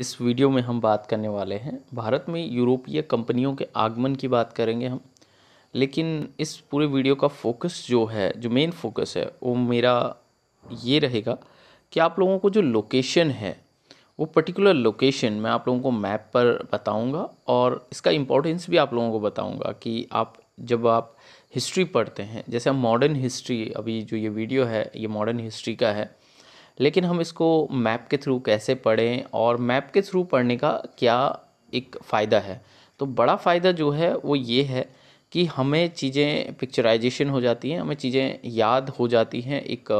इस वीडियो में हम बात करने वाले हैं भारत में यूरोपीय कंपनियों के आगमन की बात करेंगे हम लेकिन इस पूरे वीडियो का फोकस जो है जो मेन फोकस है वो मेरा ये रहेगा कि आप लोगों को जो लोकेशन है वो पर्टिकुलर लोकेशन मैं आप लोगों को मैप पर बताऊंगा और इसका इम्पोर्टेंस भी आप लोगों को बताऊंगा कि आप जब आप हिस्ट्री पढ़ते हैं जैसे हम मॉडर्न हिस्ट्री अभी जो ये वीडियो है ये मॉडर्न हिस्ट्री का है लेकिन हम इसको मैप के थ्रू कैसे पढ़ें और मैप के थ्रू पढ़ने का क्या एक फ़ायदा है तो बड़ा फ़ायदा जो है वो ये है कि हमें चीज़ें पिक्चराइजेशन हो जाती हैं हमें चीज़ें याद हो जाती हैं एक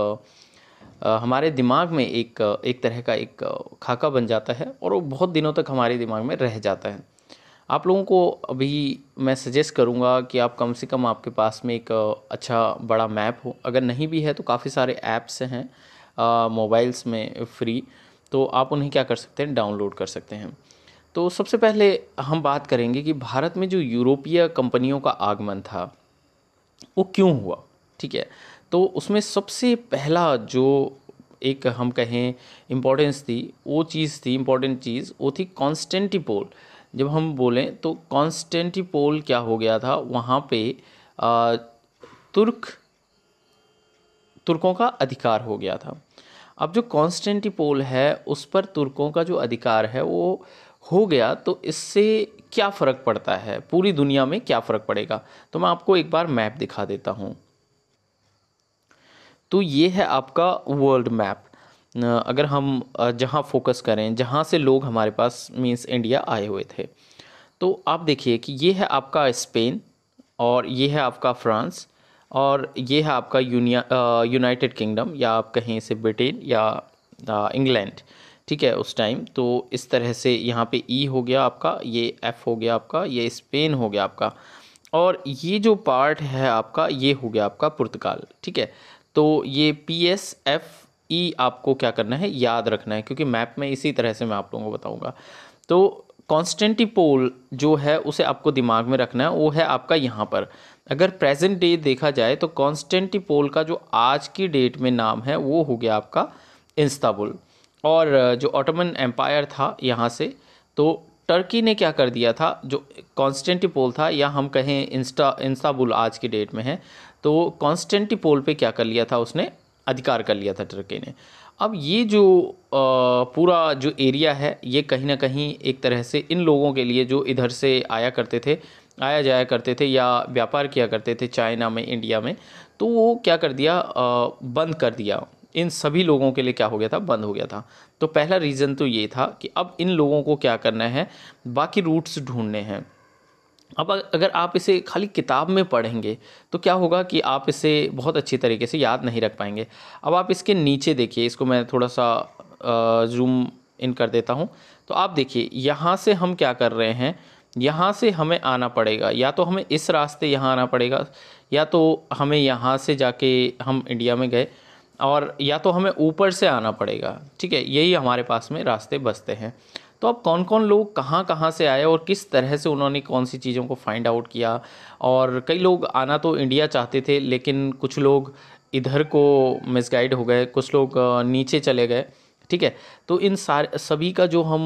आ, हमारे दिमाग में एक एक तरह का एक खाका बन जाता है और वो बहुत दिनों तक हमारे दिमाग में रह जाता है आप लोगों को अभी मैं सजेस्ट करूंगा कि आप कम से कम आपके पास में एक अच्छा बड़ा मैप हो अगर नहीं भी है तो काफ़ी सारे ऐप्स हैं मोबाइल्स में फ्री तो आप उन्हें क्या कर सकते हैं डाउनलोड कर सकते हैं तो सबसे पहले हम बात करेंगे कि भारत में जो यूरोपीय कंपनियों का आगमन था वो क्यों हुआ ठीक है तो उसमें सबसे पहला जो एक हम कहें इम्पोर्टेंस थी वो चीज़ थी इम्पोर्टेंट चीज़ वो थी कॉन्स्टेंटिपोल जब हम बोलें तो कॉन्स्टेंटिपोल क्या हो गया था वहाँ पे आ, तुर्क तुर्कों का अधिकार हो गया था अब जो कॉन्स्टेंटिपोल है उस पर तुर्कों का जो अधिकार है वो हो गया तो इससे क्या फ़र्क पड़ता है पूरी दुनिया में क्या फ़र्क पड़ेगा तो मैं आपको एक बार मैप दिखा देता हूँ तो ये है आपका वर्ल्ड मैप अगर हम जहाँ फोकस करें जहाँ से लोग हमारे पास मीन्स इंडिया आए हुए थे तो आप देखिए कि ये है आपका स्पेन और ये है आपका फ्रांस और ये है आपका यूनाइटेड किंगडम या आप कहें इसे ब्रिटेन या इंग्लैंड ठीक है उस टाइम तो इस तरह से यहाँ पे ई e हो गया आपका ये एफ़ हो गया आपका ये स्पेन हो गया आपका और ये जो पार्ट है आपका ये हो गया आपका पुर्तगाल ठीक है तो ये पी एस एफ़ ई आपको क्या करना है याद रखना है क्योंकि मैप में इसी तरह से मैं आप लोगों को बताऊँगा तो कॉन्स्टेंटिपोल जो है उसे आपको दिमाग में रखना है वो है आपका यहाँ पर अगर प्रेजेंट डे देखा जाए तो कॉन्स्टेंटिपोल का जो आज की डेट में नाम है वो हो गया आपका इंस्ताबुल और जो ऑटोमन एम्पायर था यहाँ से तो टर्की ने क्या कर दिया था जो कॉन्स्टेंटिपोल था या हम कहें इंस्टा इंस्ताबुल आज की डेट में है तो कॉन्स्टेंटिपोल पे क्या कर लिया था उसने अधिकार कर लिया था टर्की ने अब ये जो पूरा जो एरिया है ये कहीं ना कहीं एक तरह से इन लोगों के लिए जो इधर से आया करते थे आया जाया करते थे या व्यापार किया करते थे चाइना में इंडिया में तो वो क्या कर दिया आ, बंद कर दिया इन सभी लोगों के लिए क्या हो गया था बंद हो गया था तो पहला रीज़न तो ये था कि अब इन लोगों को क्या करना है बाकी रूट्स ढूंढने हैं अब अगर आप इसे खाली किताब में पढ़ेंगे तो क्या होगा कि आप इसे बहुत अच्छी तरीके से याद नहीं रख पाएंगे अब आप इसके नीचे देखिए इसको मैं थोड़ा सा जूम इन कर देता हूँ तो आप देखिए यहाँ से हम क्या कर रहे हैं यहाँ से हमें आना पड़ेगा या तो हमें इस रास्ते यहाँ आना पड़ेगा या तो हमें यहाँ से जाके हम इंडिया में गए और या तो हमें ऊपर से आना पड़ेगा ठीक है यही हमारे पास में रास्ते बसते हैं तो अब कौन कौन लोग कहाँ कहाँ से आए और किस तरह से उन्होंने कौन सी चीज़ों को फाइंड आउट किया और कई लोग आना तो इंडिया चाहते थे लेकिन कुछ लोग इधर को मिसगाइड हो गए कुछ लोग नीचे चले गए ठीक है तो इन सारे सभी का जो हम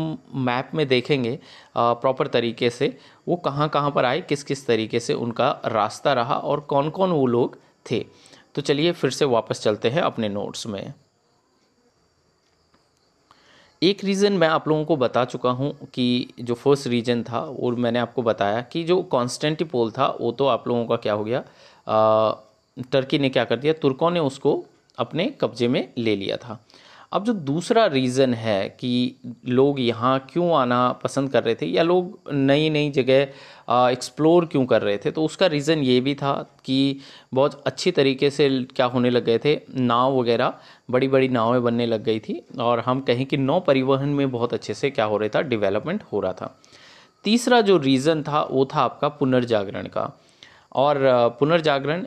मैप में देखेंगे प्रॉपर तरीके से वो कहाँ कहाँ पर आए किस किस तरीके से उनका रास्ता रहा और कौन कौन वो लोग थे तो चलिए फिर से वापस चलते हैं अपने नोट्स में एक रीज़न मैं आप लोगों को बता चुका हूँ कि जो फर्स्ट रीजन था और मैंने आपको बताया कि जो कॉन्स्टेंटिपोल था वो तो आप लोगों का क्या हो गया आ, टर्की ने क्या कर दिया तुर्कों ने उसको अपने कब्जे में ले लिया था अब जो दूसरा रीज़न है कि लोग यहाँ क्यों आना पसंद कर रहे थे या लोग नई नई जगह एक्सप्लोर क्यों कर रहे थे तो उसका रीज़न ये भी था कि बहुत अच्छी तरीके से क्या होने लग गए थे नाव वगैरह बड़ी बड़ी नावें बनने लग गई थी और हम कहें कि नौ परिवहन में बहुत अच्छे से क्या हो रहा था डिवेलपमेंट हो रहा था तीसरा जो रीज़न था वो था आपका पुनर्जागरण का और पुनर्जागरण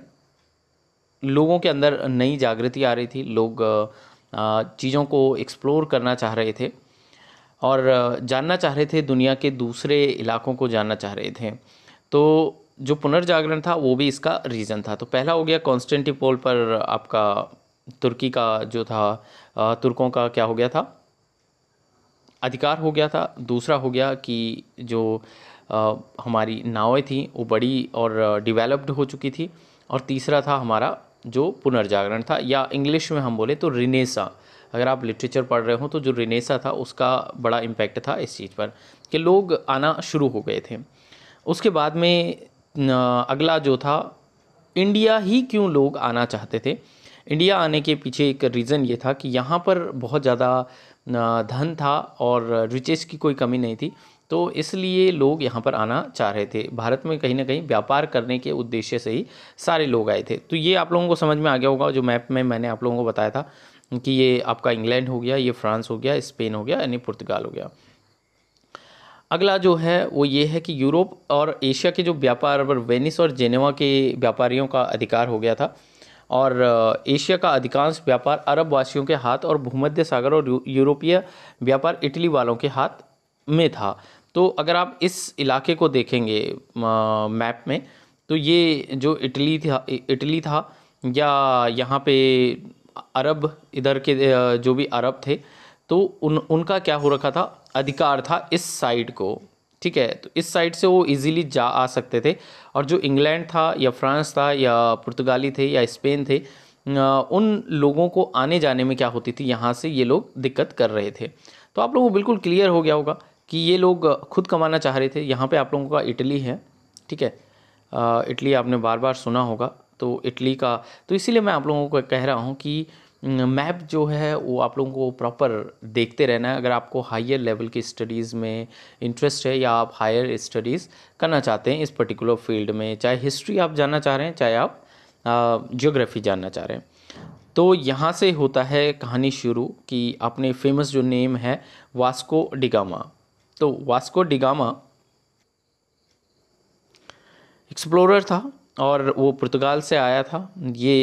लोगों के अंदर नई जागृति आ रही थी लोग चीज़ों को एक्सप्लोर करना चाह रहे थे और जानना चाह रहे थे दुनिया के दूसरे इलाकों को जानना चाह रहे थे तो जो पुनर्जागरण था वो भी इसका रीज़न था तो पहला हो गया कॉन्स्टेंटिपोल पर आपका तुर्की का जो था तुर्कों का क्या हो गया था अधिकार हो गया था दूसरा हो गया कि जो हमारी नावें थी वो बड़ी और डिवेलप्ड हो चुकी थी और तीसरा था हमारा जो पुनर्जागरण था या इंग्लिश में हम बोले तो रिनेसा अगर आप लिटरेचर पढ़ रहे हो तो जो रिनेसा था उसका बड़ा इम्पैक्ट था इस चीज़ पर कि लोग आना शुरू हो गए थे उसके बाद में अगला जो था इंडिया ही क्यों लोग आना चाहते थे इंडिया आने के पीछे एक रीज़न ये था कि यहाँ पर बहुत ज़्यादा धन था और रिचेस की कोई कमी नहीं थी तो इसलिए लोग यहाँ पर आना चाह रहे थे भारत में कहीं ना कहीं व्यापार करने के उद्देश्य से ही सारे लोग आए थे तो ये आप लोगों को समझ में आ गया होगा जो मैप में मैंने आप लोगों को बताया था कि ये आपका इंग्लैंड हो गया ये फ्रांस हो गया स्पेन हो गया यानी पुर्तगाल हो गया अगला जो है वो ये है कि यूरोप और एशिया के जो व्यापार पर वेनिस और जेनेवा के व्यापारियों का अधिकार हो गया था और एशिया का अधिकांश व्यापार अरब वासियों के हाथ और भूमध्य सागर और यूरोपीय व्यापार इटली वालों के हाथ में था तो अगर आप इस इलाके को देखेंगे मैप में तो ये जो इटली था इटली था या यहाँ पे अरब इधर के जो भी अरब थे तो उन उनका क्या हो रखा था अधिकार था इस साइड को ठीक है तो इस साइड से वो इजीली जा आ सकते थे और जो इंग्लैंड था या फ्रांस था या पुर्तगाली थे या स्पेन थे उन लोगों को आने जाने में क्या होती थी यहाँ से ये लोग दिक्कत कर रहे थे तो आप लोगों को बिल्कुल क्लियर हो गया होगा कि ये लोग खुद कमाना चाह रहे थे यहाँ पे आप लोगों का इटली है ठीक है इटली आपने बार बार सुना होगा तो इटली का तो इसीलिए मैं आप लोगों को कह रहा हूँ कि मैप जो है वो आप लोगों को प्रॉपर देखते रहना है अगर आपको हायर लेवल की स्टडीज़ में इंटरेस्ट है या आप हायर स्टडीज़ करना चाहते हैं इस पर्टिकुलर फील्ड में चाहे हिस्ट्री आप जानना चाह रहे हैं चाहे आप जियोग्राफी जानना चाह रहे हैं तो यहाँ से होता है कहानी शुरू कि अपने फेमस जो नेम है वास्को डिगामा तो वास्को डिगामा एक्सप्लोरर था और वो पुर्तगाल से आया था ये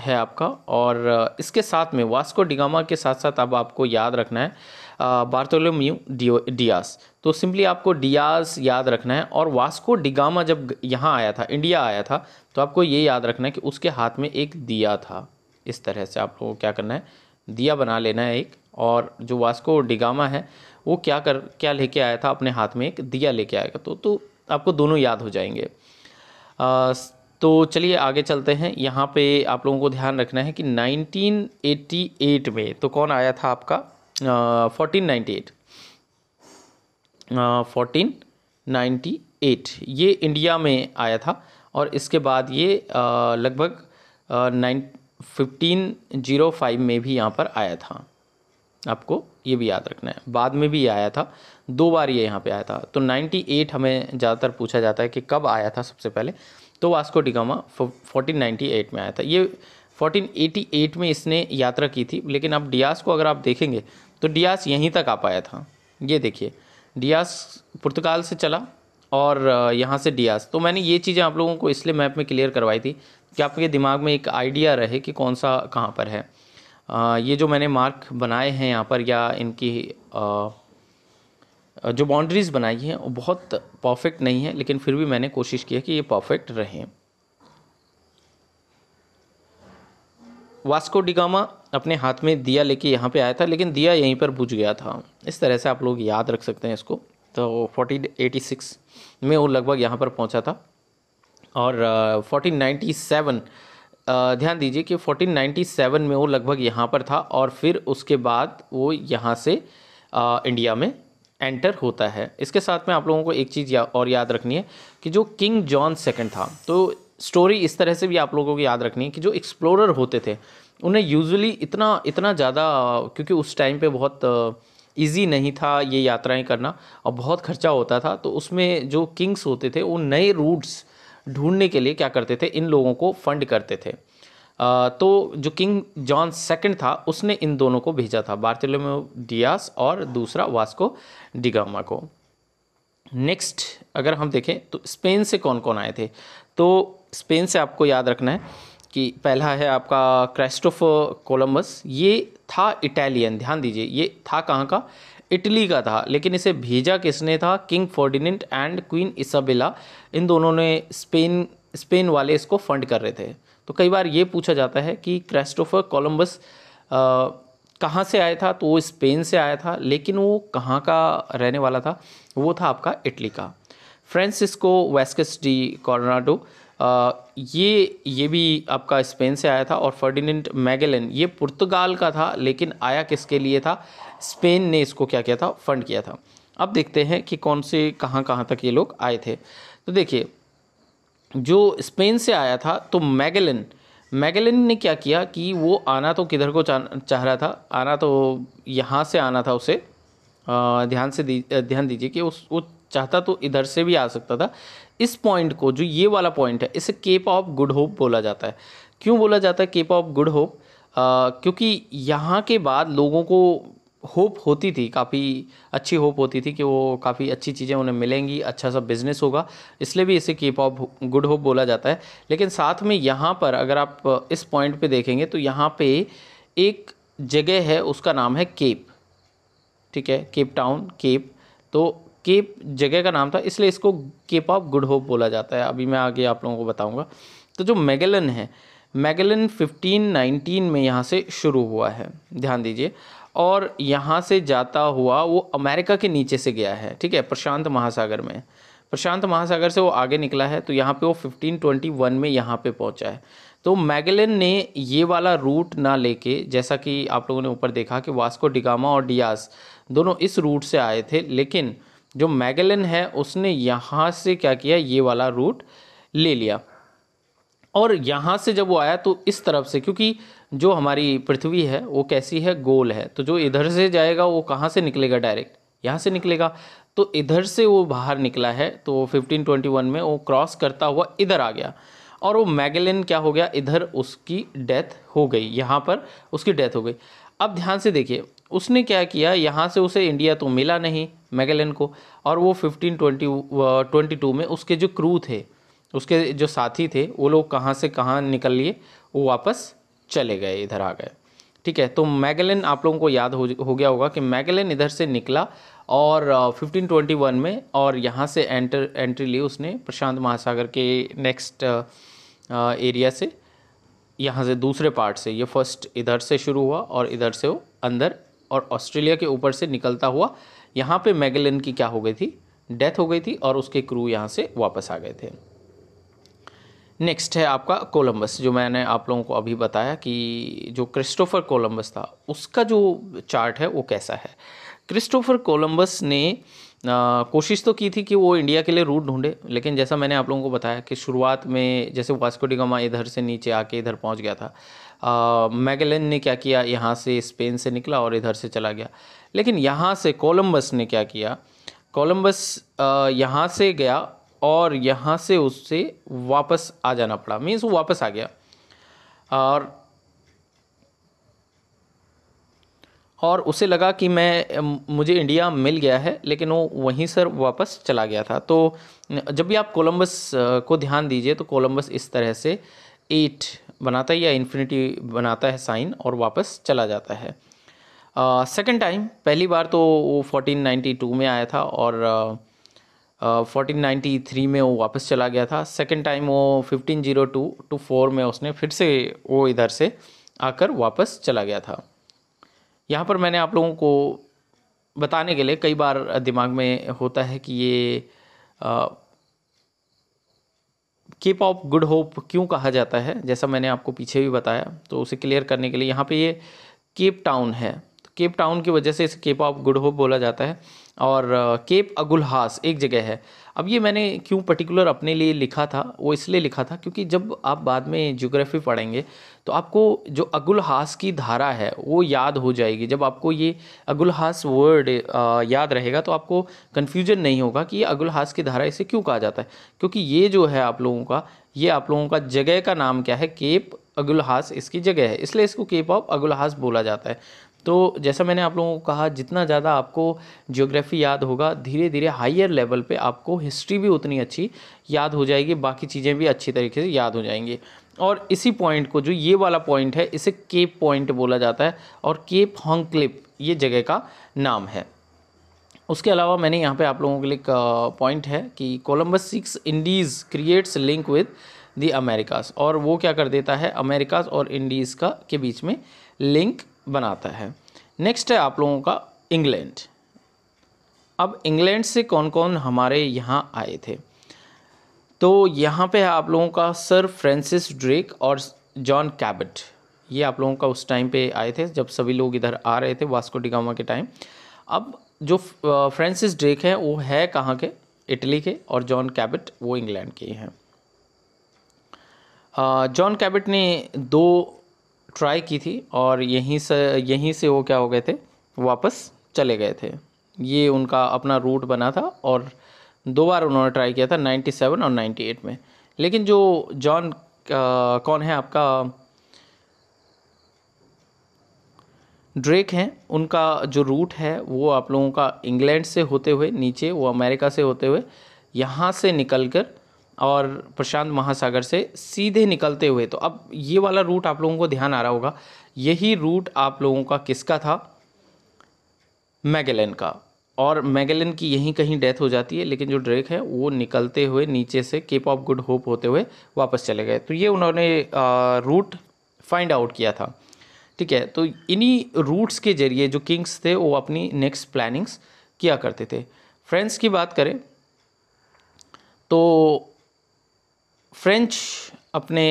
है आपका और इसके साथ में वास्को डिगामा के साथ साथ अब आपको याद रखना है बार्तोलोम्यू डियास तो सिंपली आपको डियास याद रखना है और वास्को डिगामा जब यहाँ आया था इंडिया आया था तो आपको ये याद रखना है कि उसके हाथ में एक दिया था इस तरह से आपको क्या करना है दिया बना लेना है एक और जो वास्को डिगामा है वो क्या कर क्या लेके आया था अपने हाथ में एक दिया लेके आया तो तो आपको दोनों याद हो जाएंगे आ, तो चलिए आगे चलते हैं यहाँ पे आप लोगों को ध्यान रखना है कि 1988 में तो कौन आया था आपका fourteen ninety eight fourteen ninety eight ये इंडिया में आया था और इसके बाद ये लगभग नाइन फिफ्टीन जीरो फाइव में भी यहाँ पर आया था आपको ये भी याद रखना है बाद में भी ये आया था दो बार ये यहाँ पे आया था तो 98 हमें ज़्यादातर पूछा जाता है कि कब आया था सबसे पहले तो वास्को डिगामा 1498 में आया था ये 1488 में इसने यात्रा की थी लेकिन अब डियास को अगर आप देखेंगे तो डियास यहीं तक आ पाया था ये देखिए डियास पुर्तगाल से चला और यहाँ से डियास तो मैंने ये चीज़ें आप लोगों को इसलिए मैप में क्लियर करवाई थी कि आपके दिमाग में एक आइडिया रहे कि कौन सा कहाँ पर है ये जो मैंने मार्क बनाए हैं यहाँ पर या इनकी जो बाउंड्रीज़ बनाई हैं वो बहुत परफेक्ट नहीं है लेकिन फिर भी मैंने कोशिश की है कि ये परफेक्ट रहें वास्को डिगामा अपने हाथ में दिया लेके यहाँ पे आया था लेकिन दिया यहीं पर बुझ गया था इस तरह से आप लोग याद रख सकते हैं इसको तो फोर्टीन एटी सिक्स में वो लगभग यहाँ पर पहुँचा था और फोर्टीन नाइन्टी सेवन ध्यान दीजिए कि 1497 में वो लगभग यहाँ पर था और फिर उसके बाद वो यहाँ से आ, इंडिया में एंटर होता है इसके साथ में आप लोगों को एक चीज़ या, और याद रखनी है कि जो किंग जॉन सेकंड था तो स्टोरी इस तरह से भी आप लोगों को याद रखनी है कि जो एक्सप्लोरर होते थे उन्हें यूजुअली इतना इतना ज़्यादा क्योंकि उस टाइम पे बहुत ईजी नहीं था ये यात्राएं करना और बहुत खर्चा होता था तो उसमें जो किंग्स होते थे वो नए रूट्स ढूंढने के लिए क्या करते थे इन लोगों को फंड करते थे तो जो किंग जॉन सेकंड था उसने इन दोनों को भेजा था बार्तलोमेओ डियास और दूसरा वास्को डिगामा को नेक्स्ट अगर हम देखें तो स्पेन से कौन कौन आए थे तो स्पेन से आपको याद रखना है कि पहला है आपका क्रेस्टोफो कोलम्बस ये था इटालियन ध्यान दीजिए ये था कहाँ का इटली का था लेकिन इसे भेजा किसने था king Ferdinand and queen Isabella इन दोनों ने स्पेन स्पेन वाले इसको फंड कर रहे थे तो कई बार ये पूछा जाता है कि क्रेस्टोफर कोलम्बस कहाँ से आया था तो वो स्पेन से आया था लेकिन वो कहाँ का रहने वाला था वो था आपका इटली का फ्रांसिस्को वेस्कस डी कॉर्नाडो ये ये भी आपका स्पेन से आया था और फर्डिनेंट मैगेलन ये पुर्तगाल का था लेकिन आया किसके लिए था स्पेन ने इसको क्या किया था फंड किया था अब देखते हैं कि कौन से कहाँ कहाँ तक ये लोग आए थे तो देखिए जो स्पेन से आया था तो मैगलिन मैगलिन ने क्या किया कि वो आना तो किधर को चाह रहा था आना तो यहाँ से आना था उसे आ, ध्यान से दी ध्यान दीजिए कि उस वो चाहता तो इधर से भी आ सकता था इस पॉइंट को जो ये वाला पॉइंट है इसे केप ऑफ गुड होप बोला जाता है क्यों बोला जाता है केप ऑफ गुड होप क्योंकि यहाँ के बाद लोगों को होप होती थी काफ़ी अच्छी होप होती थी कि वो काफ़ी अच्छी चीज़ें उन्हें मिलेंगी अच्छा सा बिज़नेस होगा इसलिए भी इसे कीप ऑफ गुड होप बोला जाता है लेकिन साथ में यहाँ पर अगर आप इस पॉइंट पे देखेंगे तो यहाँ पे एक जगह है उसका नाम है केप ठीक है केप टाउन केप तो केप जगह का नाम था इसलिए इसको केप ऑफ गुड होप बोला जाता है अभी मैं आगे आप लोगों को बताऊँगा तो जो मेगलन है मैगलन 1519 में यहाँ से शुरू हुआ है ध्यान दीजिए और यहाँ से जाता हुआ वो अमेरिका के नीचे से गया है ठीक है प्रशांत महासागर में प्रशांत महासागर से वो आगे निकला है तो यहाँ पे वो 1521 में यहाँ पे पहुँचा है तो मैगलिन ने ये वाला रूट ना लेके जैसा कि आप लोगों ने ऊपर देखा कि वास्को डिगामा और डियास दोनों इस रूट से आए थे लेकिन जो मैगलिन है उसने यहाँ से क्या किया ये वाला रूट ले लिया और यहाँ से जब वो आया तो इस तरफ से क्योंकि जो हमारी पृथ्वी है वो कैसी है गोल है तो जो इधर से जाएगा वो कहाँ से निकलेगा डायरेक्ट यहाँ से निकलेगा तो इधर से वो बाहर निकला है तो 1521 में वो क्रॉस करता हुआ इधर आ गया और वो मैगलन क्या हो गया इधर उसकी डेथ हो गई यहाँ पर उसकी डेथ हो गई अब ध्यान से देखिए उसने क्या किया यहाँ से उसे इंडिया तो मिला नहीं मैगलन को और वो फिफ्टीन ट्वेंटी ट्वेंटी टू में उसके जो क्रू थे उसके जो साथी थे वो लोग कहाँ से कहाँ निकल लिए वो वापस चले गए इधर आ गए ठीक है तो मैगलिन आप लोगों को याद हो हो गया होगा कि मैगलिन इधर से निकला और 1521 में और यहाँ से एंटर एंट्री ली उसने प्रशांत महासागर के नेक्स्ट एरिया से यहाँ से दूसरे पार्ट से ये फर्स्ट इधर से शुरू हुआ और इधर से वो अंदर और ऑस्ट्रेलिया के ऊपर से निकलता हुआ यहाँ पे मैगलिन की क्या हो गई थी डेथ हो गई थी और उसके क्रू यहाँ से वापस आ गए थे नेक्स्ट है आपका कोलंबस जो मैंने आप लोगों को अभी बताया कि जो क्रिस्टोफर कोलंबस था उसका जो चार्ट है वो कैसा है क्रिस्टोफर कोलंबस ने आ, कोशिश तो की थी कि वो इंडिया के लिए रूट ढूंढे लेकिन जैसा मैंने आप लोगों को बताया कि शुरुआत में जैसे वास्को डिगामा इधर से नीचे आके इधर पहुंच गया था मैगलन ने क्या किया यहाँ से स्पेन से निकला और इधर से चला गया लेकिन यहाँ से कोलंबस ने क्या किया कोलंबस यहाँ से गया और यहाँ से उससे वापस आ जाना पड़ा मीन्स वो वापस आ गया और और उसे लगा कि मैं मुझे इंडिया मिल गया है लेकिन वो वहीं से वापस चला गया था तो जब भी आप कोलंबस को ध्यान दीजिए तो कोलंबस इस तरह से एट बनाता है या इन्फिनिटी बनाता है साइन और वापस चला जाता है सेकेंड uh, टाइम पहली बार तो वो फोर्टीन में आया था और uh, फोर्टीन नाइन्टी थ्री में वो वापस चला गया था सेकेंड टाइम वो fifteen zero two to four में उसने फिर से वो इधर से आकर वापस चला गया था यहाँ पर मैंने आप लोगों को बताने के लिए कई बार दिमाग में होता है कि ये केप ऑफ गुड होप क्यों कहा जाता है जैसा मैंने आपको पीछे भी बताया तो उसे क्लियर करने के लिए यहाँ पे ये केप टाउन है तो केप टाउन की वजह से इसे केप ऑफ गुड होप बोला जाता है और केप अगुलहास एक जगह है अब ये मैंने क्यों पर्टिकुलर अपने लिए लिखा था वो इसलिए लिखा था क्योंकि जब आप बाद में ज्योग्राफी पढ़ेंगे तो आपको जो अगुलहास की धारा है वो याद हो जाएगी जब आपको ये अगुलहास वर्ड याद रहेगा तो आपको कन्फ्यूजन नहीं होगा कि ये अगुलहास की धारा इसे क्यों कहा जाता है क्योंकि ये जो है आप लोगों का ये आप लोगों का जगह का नाम क्या है केप अगुलहास इसकी जगह है इसलिए इसको केप ऑफ अगुलहास बोला जाता है तो जैसा मैंने आप लोगों को कहा जितना ज़्यादा आपको ज्योग्राफी याद होगा धीरे धीरे हाइयर लेवल पे आपको हिस्ट्री भी उतनी अच्छी याद हो जाएगी बाकी चीज़ें भी अच्छी तरीके से याद हो जाएंगी और इसी पॉइंट को जो ये वाला पॉइंट है इसे केप पॉइंट बोला जाता है और केप हॉन्क्लिप ये जगह का नाम है उसके अलावा मैंने यहाँ पे आप लोगों के लिए एक पॉइंट है कि Columbus seeks Indies creates link with the Americas और वो क्या कर देता है अमेरिकास और इंडीज़ का के बीच में लिंक बनाता है नेक्स्ट है आप लोगों का इंग्लैंड अब इंग्लैंड से कौन कौन हमारे यहाँ आए थे तो यहाँ पे है आप लोगों का सर फ्रांसिस ड्रेक और जॉन कैबट ये आप लोगों का उस टाइम पे आए थे जब सभी लोग इधर आ रहे थे वास्को डिगामा के टाइम अब जो फ्रांसिस ड्रेक हैं वो है कहाँ के इटली के और जॉन कैबट वो इंग्लैंड के हैं जॉन कैबट ने दो ट्राई की थी और यहीं से यहीं से वो क्या हो गए थे वापस चले गए थे ये उनका अपना रूट बना था और दो बार उन्होंने ट्राई किया था 97 और 98 में लेकिन जो जॉन कौन है आपका ड्रेक हैं उनका जो रूट है वो आप लोगों का इंग्लैंड से होते हुए नीचे वो अमेरिका से होते हुए यहाँ से निकल कर और प्रशांत महासागर से सीधे निकलते हुए तो अब ये वाला रूट आप लोगों को ध्यान आ रहा होगा यही रूट आप लोगों का किसका था मैगेलन का और मैगेलन की यहीं कहीं डेथ हो जाती है लेकिन जो ड्रेक है वो निकलते हुए नीचे से केप ऑफ गुड होप होते हुए वापस चले गए तो ये उन्होंने रूट फाइंड आउट किया था ठीक है तो इन्हीं रूट्स के जरिए जो किंग्स थे वो अपनी नेक्स्ट प्लानिंग्स किया करते थे फ्रेंड्स की बात करें तो फ्रेंच अपने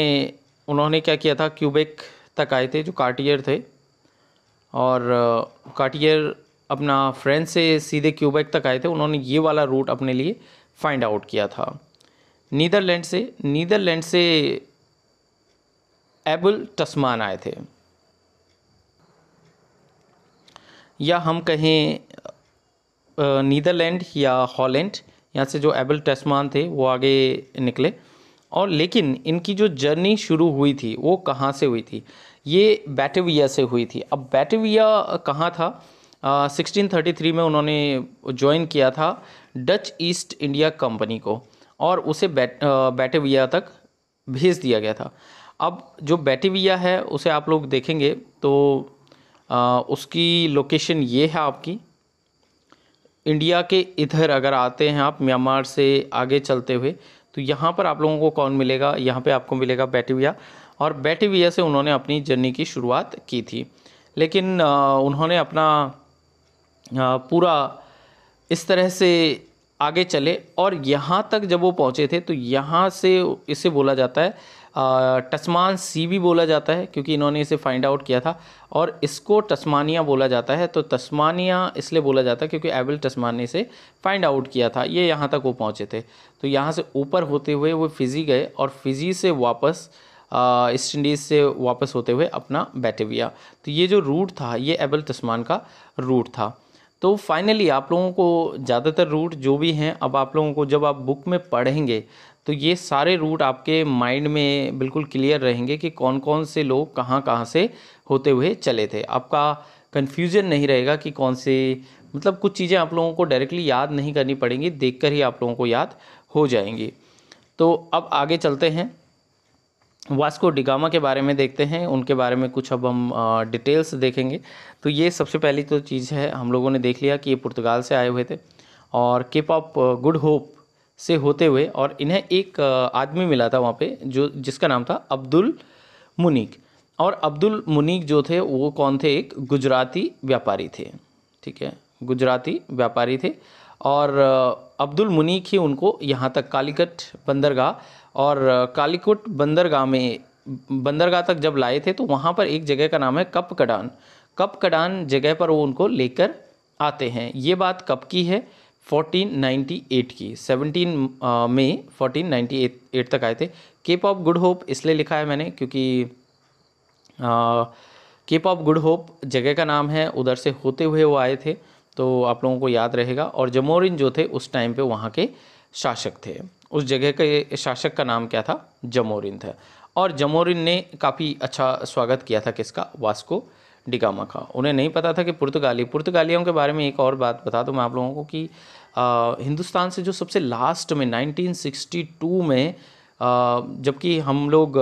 उन्होंने क्या किया था क्यूबेक तक आए थे जो कार्टियर थे और कार्टियर अपना फ्रेंच से सीधे क्यूबेक तक आए थे उन्होंने ये वाला रूट अपने लिए फाइंड आउट किया था नीदरलैंड से नीदरलैंड से एबुल टस्मान आए थे या हम कहें नीदरलैंड या हॉलैंड यहाँ से जो एबल टस्मान थे वो आगे निकले और लेकिन इनकी जो जर्नी शुरू हुई थी वो कहाँ से हुई थी ये बैटविया से हुई थी अब बैटविया कहाँ था सिक्सटीन थर्टी थ्री में उन्होंने ज्वाइन किया था डच ईस्ट इंडिया कंपनी को और उसे बैट बैटविया तक भेज दिया गया था अब जो बैटविया है उसे आप लोग देखेंगे तो आ, उसकी लोकेशन ये है आपकी इंडिया के इधर अगर आते हैं आप म्यांमार से आगे चलते हुए तो यहाँ पर आप लोगों को कौन मिलेगा यहाँ पे आपको मिलेगा बैटिविया और बैटिविया से उन्होंने अपनी जर्नी की शुरुआत की थी लेकिन उन्होंने अपना पूरा इस तरह से आगे चले और यहाँ तक जब वो पहुँचे थे तो यहाँ से इसे बोला जाता है टस्मान सी भी बोला जाता है क्योंकि इन्होंने इसे फाइंड आउट किया था और इसको टस्मानिया बोला जाता है तो तस्मानिया इसलिए बोला जाता है क्योंकि एबल टस्मान ने इसे फाइंड आउट किया था ये यहाँ तक वो पहुँचे थे तो यहाँ से ऊपर होते हुए वो फिजी गए और फिजी से वापस ईस्ट इंडीज़ से वापस होते हुए अपना बैटेविया तो ये जो रूट था ये एबल तस्मान का रूट था तो फाइनली आप लोगों को ज़्यादातर रूट जो भी हैं अब आप लोगों को जब आप बुक में पढ़ेंगे तो ये सारे रूट आपके माइंड में बिल्कुल क्लियर रहेंगे कि कौन कौन से लोग कहाँ कहाँ से होते हुए चले थे आपका कन्फ्यूजन नहीं रहेगा कि कौन से मतलब कुछ चीज़ें आप लोगों को डायरेक्टली याद नहीं करनी पड़ेंगी देख ही आप लोगों को याद हो जाएंगी तो अब आगे चलते हैं वास्को डिगामा के बारे में देखते हैं उनके बारे में कुछ अब हम डिटेल्स देखेंगे तो ये सबसे पहली तो चीज़ है हम लोगों ने देख लिया कि ये पुर्तगाल से आए हुए थे और केप ऑफ गुड होप से होते हुए और इन्हें एक आदमी मिला था वहाँ पे जो जिसका नाम था अब्दुल मुनीक और अब्दुल मुनीक जो थे वो कौन थे एक गुजराती व्यापारी थे ठीक है गुजराती व्यापारी थे और अब्दुल मुनीक ही उनको यहाँ तक कालीकट बंदरगाह और कालीकट बंदरगाह में बंदरगाह तक जब लाए थे तो वहाँ पर एक जगह का नाम है कप कडान कप कडान जगह पर वो उनको लेकर आते हैं ये बात कब की है 1498 की 17 मई 1498 तक आए थे केप ऑफ गुड होप इसलिए लिखा है मैंने क्योंकि केप ऑफ गुड होप जगह का नाम है उधर से होते हुए वो आए थे तो आप लोगों को याद रहेगा और जमोरिन जो थे उस टाइम पे वहाँ के शासक थे उस जगह के शासक का नाम क्या था जमोरिन था और जमोरिन ने काफ़ी अच्छा स्वागत किया था किसका वास्को डिकामा का उन्हें नहीं पता था कि पुर्तगाली पुर्तगालियों के बारे में एक और बात बता दूँ मैं आप लोगों को कि आ, हिंदुस्तान से जो सबसे लास्ट में 1962 में जबकि हम लोग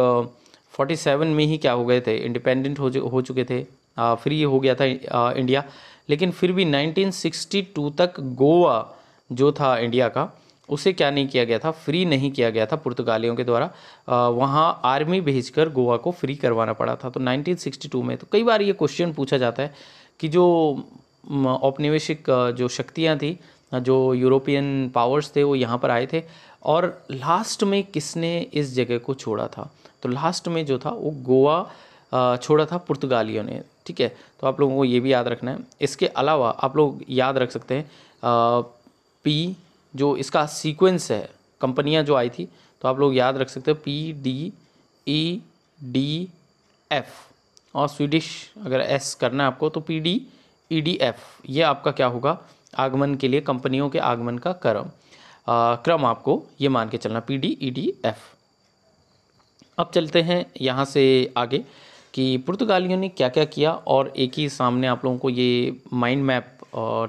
47 में ही क्या हो गए थे इंडिपेंडेंट हो हो चुके थे आ, फ्री हो गया था आ, इंडिया लेकिन फिर भी 1962 तक गोवा जो था इंडिया का उसे क्या नहीं किया गया था फ्री नहीं किया गया था पुर्तगालियों के द्वारा वहाँ आर्मी भेजकर गोवा को फ्री करवाना पड़ा था तो 1962 में तो कई बार ये क्वेश्चन पूछा जाता है कि जो औपनिवेशिक जो शक्तियाँ थी जो यूरोपियन पावर्स थे वो यहाँ पर आए थे और लास्ट में किसने इस जगह को छोड़ा था तो लास्ट में जो था वो गोवा छोड़ा था पुर्तगालियों ने ठीक है तो आप लोगों को ये भी याद रखना है इसके अलावा आप लोग याद रख सकते हैं पी जो इसका सीक्वेंस है कंपनियां जो आई थी तो आप लोग याद रख सकते हो P D E D F और स्वीडिश अगर एस करना है आपको तो P D E D F ये आपका क्या होगा आगमन के लिए कंपनियों के आगमन का क्रम क्रम आपको ये मान के चलना P D E D F अब चलते हैं यहाँ से आगे कि पुर्तगालियों ने क्या क्या किया और एक ही सामने आप लोगों को ये माइंड मैप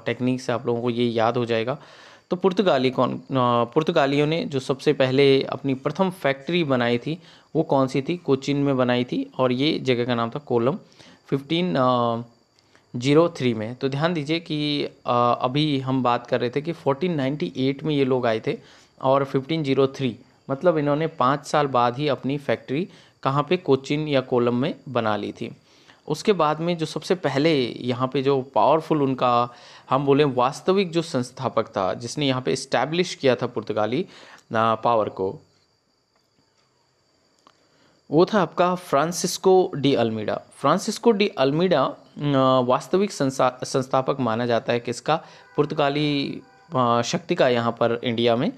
टेक्निक से आप लोगों को ये याद हो जाएगा तो पुर्तगाली कौन पुर्तगालियों ने जो सबसे पहले अपनी प्रथम फैक्ट्री बनाई थी वो कौन सी थी कोचिन में बनाई थी और ये जगह का नाम था कोलम फिफ्टीन जीरो थ्री में तो ध्यान दीजिए कि अभी हम बात कर रहे थे कि नाइन्टी एट में ये लोग आए थे और फिफ्टीन जीरो थ्री मतलब इन्होंने पाँच साल बाद ही अपनी फैक्ट्री कहाँ पे कोचिन या कोलम में बना ली थी उसके बाद में जो सबसे पहले यहाँ पे जो पावरफुल उनका हम बोलें वास्तविक जो संस्थापक था जिसने यहाँ पे इस्टेब्लिश किया था पुर्तगाली पावर को वो था आपका Francisco de Almeida Francisco de Almeida वास्तविक संस्थापक माना जाता है किसका पुर्तगाली शक्ति का यहाँ पर इंडिया में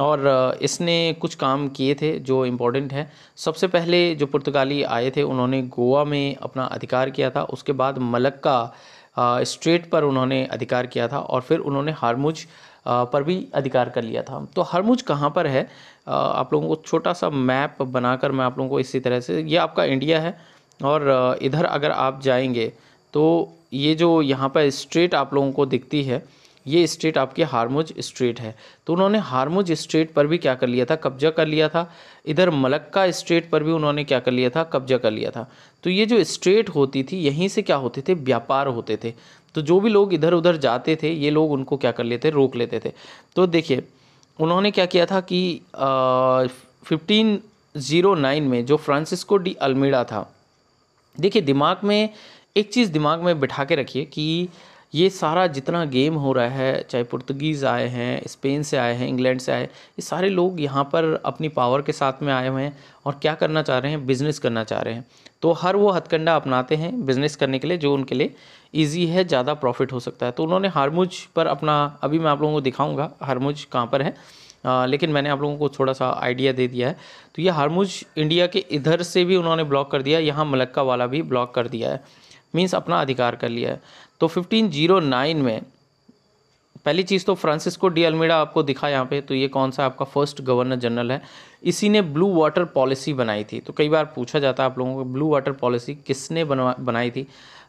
और इसने कुछ काम किए थे जो इम्पोर्टेंट है सबसे पहले जो पुर्तगाली आए थे उन्होंने गोवा में अपना अधिकार किया था उसके बाद मलक्का स्ट्रेट पर उन्होंने अधिकार किया था और फिर उन्होंने हारमुज पर भी अधिकार कर लिया था तो हरमुज कहाँ पर है आप लोगों को छोटा सा मैप बनाकर मैं आप लोगों को इसी तरह से ये आपका इंडिया है और इधर अगर आप जाएंगे तो ये जो यहाँ पर स्ट्रेट आप लोगों को दिखती है ये स्ट्रीट आपकी हारमुज स्ट्रीट है तो उन्होंने हारमुज स्ट्रीट पर भी क्या कर लिया था कब्जा कर लिया था इधर मलक्का स्ट्रीट पर भी उन्होंने क्या कर लिया था कब्जा कर लिया था तो ये जो स्ट्रीट होती थी यहीं से क्या होते थे व्यापार होते थे तो जो भी लोग इधर उधर जाते थे ये लोग उनको क्या कर लेते रोक लेते थे तो देखिए उन्होंने क्या किया था कि फिफ्टीन ज़ीरो नाइन में जो फ्रांसिस्को डी अल्मीडा था देखिए दिमाग में एक चीज़ दिमाग में बिठा के रखिए कि ये सारा जितना गेम हो रहा है चाहे पुर्तगीज़ आए हैं स्पेन से आए हैं इंग्लैंड से आए ये सारे लोग यहाँ पर अपनी पावर के साथ में आए हुए हैं और क्या करना चाह रहे हैं बिज़नेस करना चाह रहे हैं तो हर वो हथकंडा अपनाते हैं बिज़नेस करने के लिए जो उनके लिए ईजी है ज़्यादा प्रॉफिट हो सकता है तो उन्होंने हारमुज पर अपना अभी मैं आप लोगों को दिखाऊँगा हारमुज कहाँ पर है आ, लेकिन मैंने आप लोगों को थोड़ा सा आइडिया दे दिया है तो ये हारमुज इंडिया के इधर से भी उन्होंने ब्लॉक कर दिया यहाँ मलक्का वाला भी ब्लॉक कर दिया है मीन्स अपना अधिकार कर लिया है तो 1509 में पहली चीज़ तो फ्रांसिस्को डी अल्मीडा आपको दिखा यहाँ पे तो ये कौन सा आपका फर्स्ट गवर्नर जनरल है इसी ने ब्लू वाटर पॉलिसी बनाई थी तो कई बार पूछा जाता है आप लोगों को ब्लू वाटर पॉलिसी किसने बनवा बनाई थी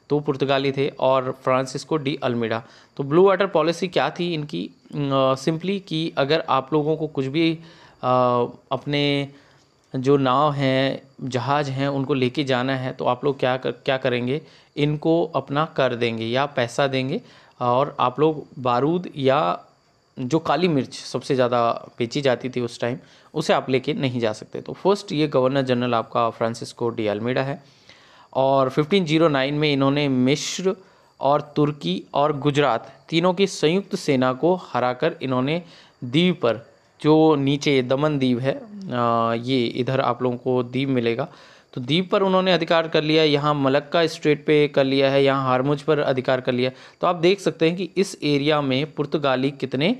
तो पुर्तगाली थे और फ्रांसिस्को डी अल्मीडा तो ब्लू वाटर पॉलिसी क्या थी इनकी सिंपली कि अगर आप लोगों को कुछ भी आ, अपने जो नाव हैं जहाज़ हैं उनको लेके जाना है तो आप लोग क्या कर, क्या करेंगे इनको अपना कर देंगे या पैसा देंगे और आप लोग बारूद या जो काली मिर्च सबसे ज़्यादा बेची जाती थी उस टाइम उसे आप लेके नहीं जा सकते तो फर्स्ट ये गवर्नर जनरल आपका फ्रांसिस्को डी अल्मेडा है और 1509 में इन्होंने मिश्र और तुर्की और गुजरात तीनों की संयुक्त सेना को हराकर इन्होंने दीव पर जो नीचे दमन द्वीप है ये इधर आप लोगों को द्वीप मिलेगा तो द्वीप पर उन्होंने अधिकार कर लिया है यहाँ मलक्का स्ट्रेट पे कर लिया है यहाँ हारमुज पर अधिकार कर लिया तो आप देख सकते हैं कि इस एरिया में पुर्तगाली कितने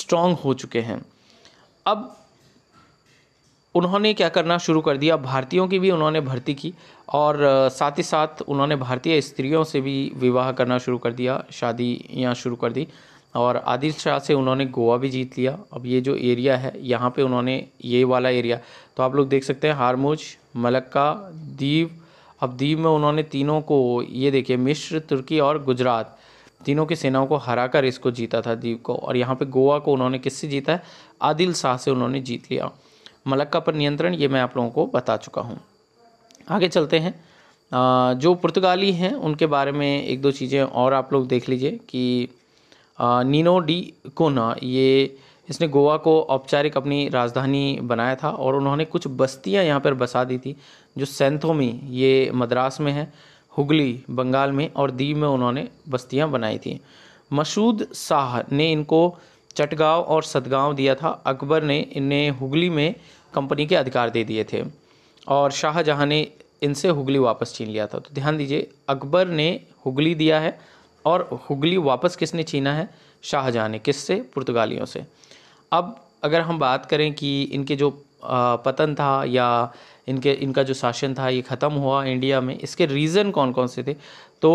स्ट्रांग हो चुके हैं अब उन्होंने क्या करना शुरू कर दिया भारतीयों की भी उन्होंने भर्ती की और साथ ही साथ उन्होंने भारतीय स्त्रियों से भी विवाह करना शुरू कर दिया शादी यहाँ शुरू कर दी और आदिल शाह से उन्होंने गोवा भी जीत लिया अब ये जो एरिया है यहाँ पे उन्होंने ये वाला एरिया तो आप लोग देख सकते हैं हारमुज मलक्का दीव अब दीव में उन्होंने तीनों को ये देखिए मिश्र तुर्की और गुजरात तीनों की सेनाओं को हराकर इसको जीता था दीव को और यहाँ पे गोवा को उन्होंने किससे जीता है आदिल शाह से उन्होंने जीत लिया मलक्का पर नियंत्रण ये मैं आप लोगों को बता चुका हूँ आगे चलते हैं जो पुर्तगाली हैं उनके बारे में एक दो चीज़ें और आप लोग देख लीजिए कि नीनो डी कोना ये इसने गोवा को औपचारिक अपनी राजधानी बनाया था और उन्होंने कुछ बस्तियां यहाँ पर बसा दी थी जो सेंथोमी ये मद्रास में है हुगली बंगाल में और दीव में उन्होंने बस्तियां बनाई थी मसूद शाह ने इनको चटगांव और सदगांव दिया था अकबर ने इन्हें हुगली में कंपनी के अधिकार दे दिए थे और शाहजहाँ ने इनसे हुगली वापस छीन लिया था तो ध्यान दीजिए अकबर ने हुगली दिया है और हुगली वापस किसने छीना है शाहजहाँ ने से पुर्तगालियों से अब अगर हम बात करें कि इनके जो पतन था या इनके इनका जो शासन था ये ख़त्म हुआ इंडिया में इसके रीज़न कौन कौन से थे तो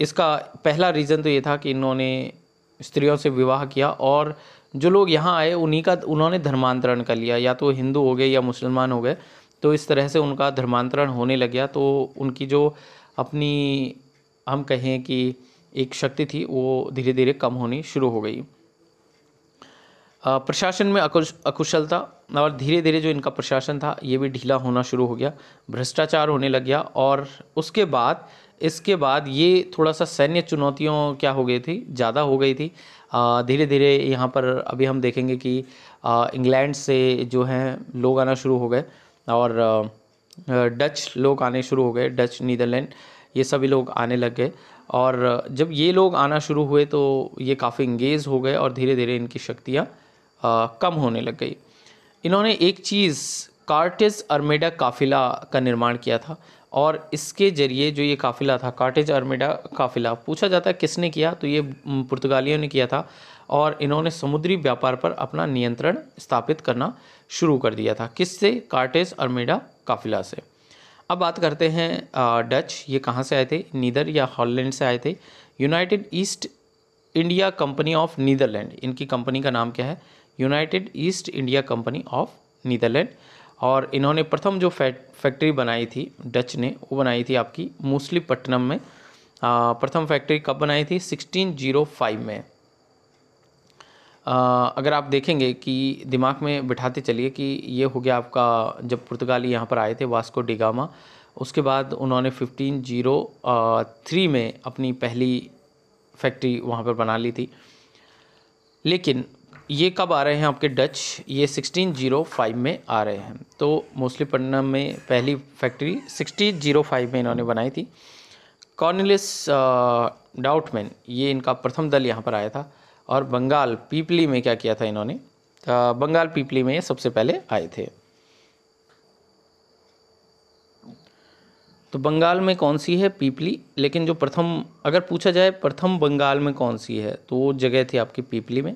इसका पहला रीज़न तो ये था कि इन्होंने स्त्रियों से विवाह किया और जो लोग यहाँ आए उन्हीं का उन्होंने धर्मांतरण कर लिया या तो हिंदू हो गए या मुसलमान हो गए तो इस तरह से उनका धर्मांतरण होने लग गया तो उनकी जो अपनी हम कहें कि एक शक्ति थी वो धीरे धीरे कम होनी शुरू हो गई प्रशासन में अकुश अकुशलता और धीरे धीरे जो इनका प्रशासन था ये भी ढीला होना शुरू हो गया भ्रष्टाचार होने लग गया और उसके बाद इसके बाद ये थोड़ा सा सैन्य चुनौतियों क्या हो गई थी ज़्यादा हो गई थी धीरे धीरे यहाँ पर अभी हम देखेंगे कि इंग्लैंड से जो हैं लोग आना शुरू हो गए और डच लोग आने शुरू हो गए डच नीदरलैंड ये सभी लोग आने लग गए और जब ये लोग आना शुरू हुए तो ये काफ़ी इंगेज हो गए और धीरे धीरे इनकी शक्तियाँ कम होने लग गई इन्होंने एक चीज़ कार्टेज अर्मेडा काफिला का निर्माण किया था और इसके जरिए जो ये काफिला था कार्टेज अर्मेडा काफिला पूछा जाता है किसने किया तो ये पुर्तगालियों ने किया था और इन्होंने समुद्री व्यापार पर अपना नियंत्रण स्थापित करना शुरू कर दिया था किससे कार्टेज अर्मेडा काफिला से अब बात करते हैं डच ये कहाँ से आए थे नीदर या हॉलैंड से आए थे United East India Company of Netherlands इनकी कंपनी का नाम क्या है United East India Company of Netherlands और इन्होंने प्रथम जो फैक्ट्री बनाई थी डच ने वो बनाई थी आपकी मोस्टली पट्टनम में प्रथम फैक्ट्री कब बनाई थी 1605 में अगर आप देखेंगे कि दिमाग में बिठाते चलिए कि ये हो गया आपका जब पुर्तगाली यहाँ पर आए थे वास्को डिगामा उसके बाद उन्होंने फिफ्टीन जीरो थ्री में अपनी पहली फैक्ट्री वहाँ पर बना ली थी लेकिन ये कब आ रहे हैं आपके डच ये सिक्सटीन जीरो फाइव में आ रहे हैं तो मोस्टली पन्ना में पहली फैक्ट्री जीरो फ़ाइव में इन्होंने बनाई थी कॉर्नलिस डाउटमैन ये इनका प्रथम दल यहाँ पर आया था और बंगाल पीपली में क्या किया था इन्होंने बंगाल पीपली में सबसे पहले आए थे तो बंगाल में कौन सी है पीपली लेकिन जो प्रथम अगर पूछा जाए प्रथम बंगाल में कौन सी है तो वो जगह थी आपकी पीपली में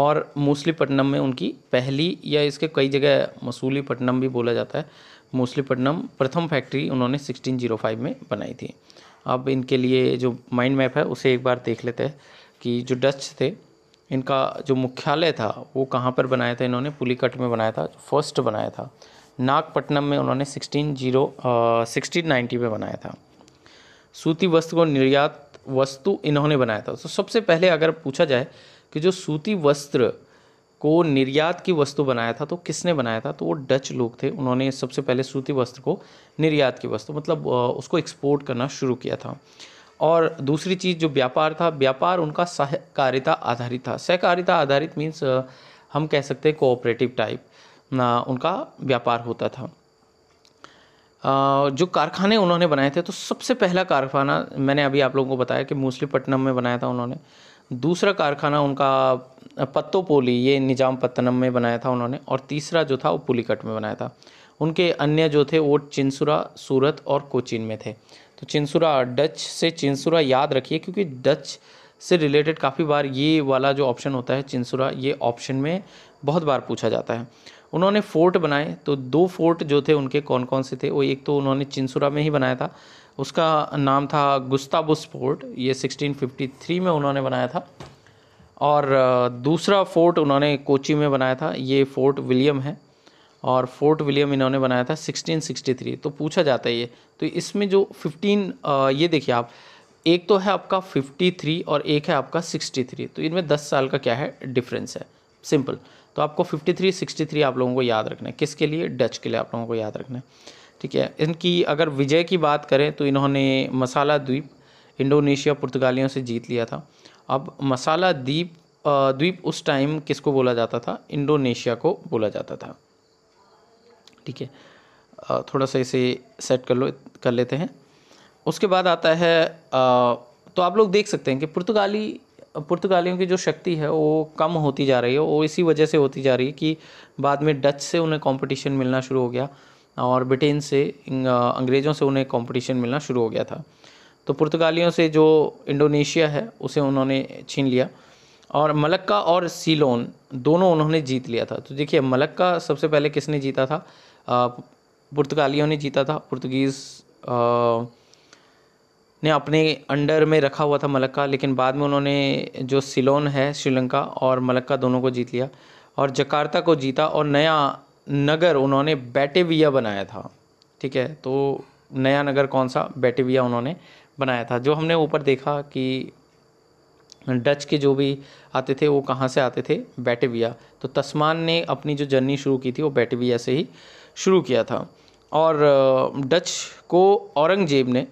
और मूसलीपट्टनम में उनकी पहली या इसके कई जगह मसूलीपट्टनम भी बोला जाता है मूसलीपट्टनम प्रथम फैक्ट्री उन्होंने 1605 में बनाई थी अब इनके लिए जो माइंड मैप है उसे एक बार देख लेते हैं कि जो डच थे इनका जो मुख्यालय था वो कहाँ पर बनाया था इन्होंने पुलिकट में बनाया था फर्स्ट बनाया था नागपट्टनम में उन्होंने सिक्सटीन जीरो सिक्सटीन नाइन्टी में बनाया था सूती वस्त्र को निर्यात वस्तु इन्होंने बनाया था तो सबसे पहले अगर पूछा जाए कि जो सूती वस्त्र को निर्यात की वस्तु बनाया था तो किसने बनाया था तो वो डच लोग थे उन्होंने सबसे पहले सूती वस्त्र को निर्यात की वस्तु मतलब उसको एक्सपोर्ट करना शुरू किया था और दूसरी चीज़ जो व्यापार था व्यापार उनका सहकारिता आधारित था सहकारिता आधारित मीन्स हम कह सकते हैं कोऑपरेटिव टाइप उनका व्यापार होता था जो कारखाने उन्होंने बनाए थे तो सबसे पहला कारखाना मैंने अभी आप लोगों को बताया कि मूसलीपट्टनम में बनाया था उन्होंने दूसरा कारखाना उनका पत्तोपोली ये निजाम पत्तनम में बनाया था उन्होंने और तीसरा जो था वो पुलिकट में बनाया था उनके अन्य जो थे वो चिंसुरा सूरत और कोचिन में थे तो चिंसुरा डच से चिंसुरा याद रखिए क्योंकि डच से रिलेटेड काफ़ी बार ये वाला जो ऑप्शन होता है चिंसुरा ये ऑप्शन में बहुत बार पूछा जाता है उन्होंने फोर्ट बनाए तो दो फोर्ट जो थे उनके कौन कौन से थे वो एक तो उन्होंने चिंसुरा में ही बनाया था उसका नाम था गुस्ताबुस फोर्ट ये 1653 में उन्होंने बनाया था और दूसरा फोर्ट उन्होंने कोची में बनाया था ये फोर्ट विलियम है और फोर्ट विलियम इन्होंने बनाया था 1663 तो पूछा जाता है ये तो इसमें जो 15 ये देखिए आप एक तो है आपका 53 और एक है आपका 63 तो इनमें 10 साल का क्या है डिफरेंस है सिंपल तो आपको 53 63 आप लोगों को याद रखना है किसके लिए डच के लिए आप लोगों को याद रखना है ठीक है इनकी अगर विजय की बात करें तो इन्होंने मसाला द्वीप इंडोनेशिया पुर्तगालियों से जीत लिया था अब मसाला द्वीप द्वीप उस टाइम किसको बोला जाता था इंडोनेशिया को बोला जाता था ठीक है थोड़ा सा इसे सेट कर लो कर लेते हैं उसके बाद आता है तो आप लोग देख सकते हैं कि पुर्तगाली पुर्तगालियों की जो शक्ति है वो कम होती जा रही है वो इसी वजह से होती जा रही है कि बाद में डच से उन्हें कंपटीशन मिलना शुरू हो गया और ब्रिटेन से अंग्रेज़ों से उन्हें कंपटीशन मिलना शुरू हो गया था तो पुर्तगालियों से जो इंडोनेशिया है उसे उन्होंने छीन लिया और मलक्का और सीलोन दोनों उन्होंने जीत लिया था तो देखिए मलक्का सबसे पहले किसने जीता था पुर्तगालियों ने जीता था पुर्तगीज़ ने अपने अंडर में रखा हुआ था मलक्का लेकिन बाद में उन्होंने जो सिलोन है श्रीलंका और मलक्का दोनों को जीत लिया और जकार्ता को जीता और नया नगर उन्होंने बैटेविया बनाया था ठीक है तो नया नगर कौन सा बैटेविया उन्होंने बनाया था जो हमने ऊपर देखा कि डच के जो भी आते थे वो कहाँ से आते थे बैटेविया तो तस्मान ने अपनी जो जर्नी शुरू की थी वो बैटेविया से ही शुरू किया था और डच को औरंगजेब ने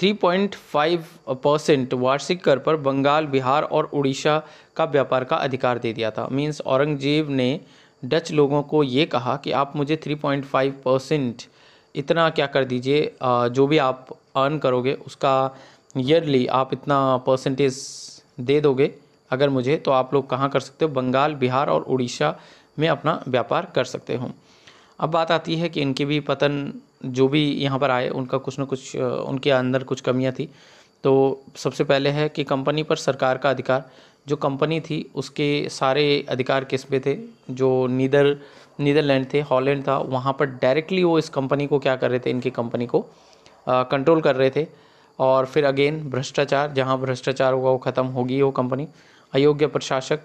3.5 परसेंट वार्षिक कर पर बंगाल बिहार और उड़ीसा का व्यापार का अधिकार दे दिया था मींस औरंगजेब ने डच लोगों को ये कहा कि आप मुझे 3.5 परसेंट इतना क्या कर दीजिए जो भी आप अर्न करोगे उसका ईयरली आप इतना परसेंटेज दे दोगे अगर मुझे तो आप लोग कहाँ कर सकते हो बंगाल बिहार और उड़ीसा में अपना व्यापार कर सकते हो अब बात आती है कि इनके भी पतन जो भी यहाँ पर आए उनका कुछ ना कुछ उनके अंदर कुछ कमियाँ थी तो सबसे पहले है कि कंपनी पर सरकार का अधिकार जो कंपनी थी उसके सारे अधिकार किस पे थे जो नीदर नीदरलैंड थे हॉलैंड था वहाँ पर डायरेक्टली वो इस कंपनी को क्या कर रहे थे इनकी कंपनी को कंट्रोल कर रहे थे और फिर अगेन भ्रष्टाचार जहाँ भ्रष्टाचार हुआ वो ख़त्म होगी वो कंपनी अयोग्य प्रशासक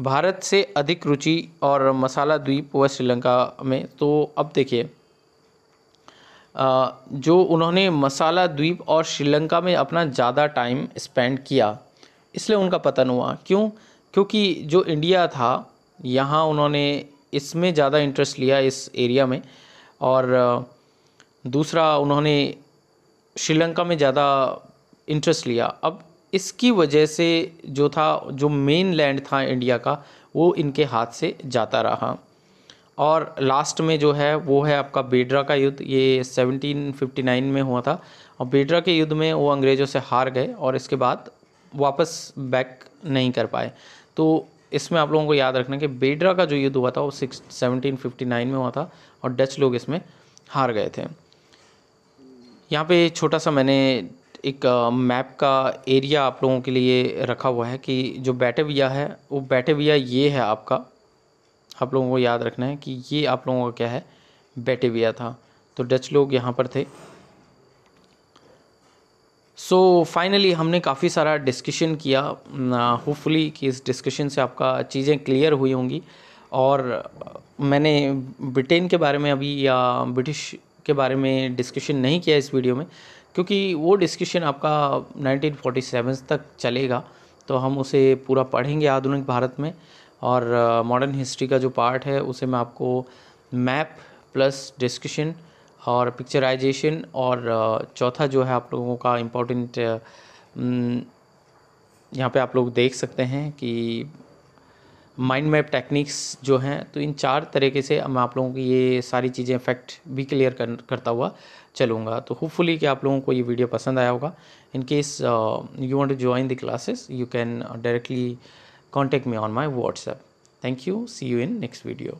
भारत से अधिक रुचि और मसाला द्वीप व श्रीलंका में तो अब देखिए जो उन्होंने मसाला द्वीप और श्रीलंका में अपना ज़्यादा टाइम स्पेंड किया इसलिए उनका पतन हुआ क्यों क्योंकि जो इंडिया था यहाँ उन्होंने इसमें ज़्यादा इंटरेस्ट लिया इस एरिया में और दूसरा उन्होंने श्रीलंका में ज़्यादा इंटरेस्ट लिया अब इसकी वजह से जो था जो मेन लैंड था इंडिया का वो इनके हाथ से जाता रहा और लास्ट में जो है वो है आपका बेडरा का युद्ध ये 1759 में हुआ था और बेडरा के युद्ध में वो अंग्रेज़ों से हार गए और इसके बाद वापस बैक नहीं कर पाए तो इसमें आप लोगों को याद रखना कि बेडरा का जो युद्ध हुआ था वो सिक्स सेवनटीन में हुआ था और डच लोग इसमें हार गए थे यहाँ पे छोटा सा मैंने एक मैप का एरिया आप लोगों के लिए रखा हुआ है कि जो बैटेविया है वो बैटविया ये है आपका आप लोगों को याद रखना है कि ये आप लोगों का क्या है बैटेविया था तो डच लोग यहाँ पर थे सो so, फाइनली हमने काफ़ी सारा डिस्कशन किया होपफुली कि इस डिस्कशन से आपका चीज़ें क्लियर हुई होंगी और मैंने ब्रिटेन के बारे में अभी या ब्रिटिश के बारे में डिस्कशन नहीं किया इस वीडियो में क्योंकि वो डिस्कशन आपका 1947 तक चलेगा तो हम उसे पूरा पढ़ेंगे आधुनिक भारत में और मॉडर्न हिस्ट्री का जो पार्ट है उसे मैं आपको मैप प्लस डिस्कशन और पिक्चराइजेशन और चौथा जो है आप लोगों का इम्पोर्टेंट यहाँ पे आप लोग देख सकते हैं कि माइंड मैप टेक्निक्स जो हैं तो इन चार तरीके से मैं आप लोगों की ये सारी चीज़ें इफेक्ट भी क्लियर कर, करता हुआ चलूँगा तो होपफुली कि आप लोगों को ये वीडियो पसंद आया होगा in case you want to join the classes you can directly contact me on my WhatsApp thank you see you in next video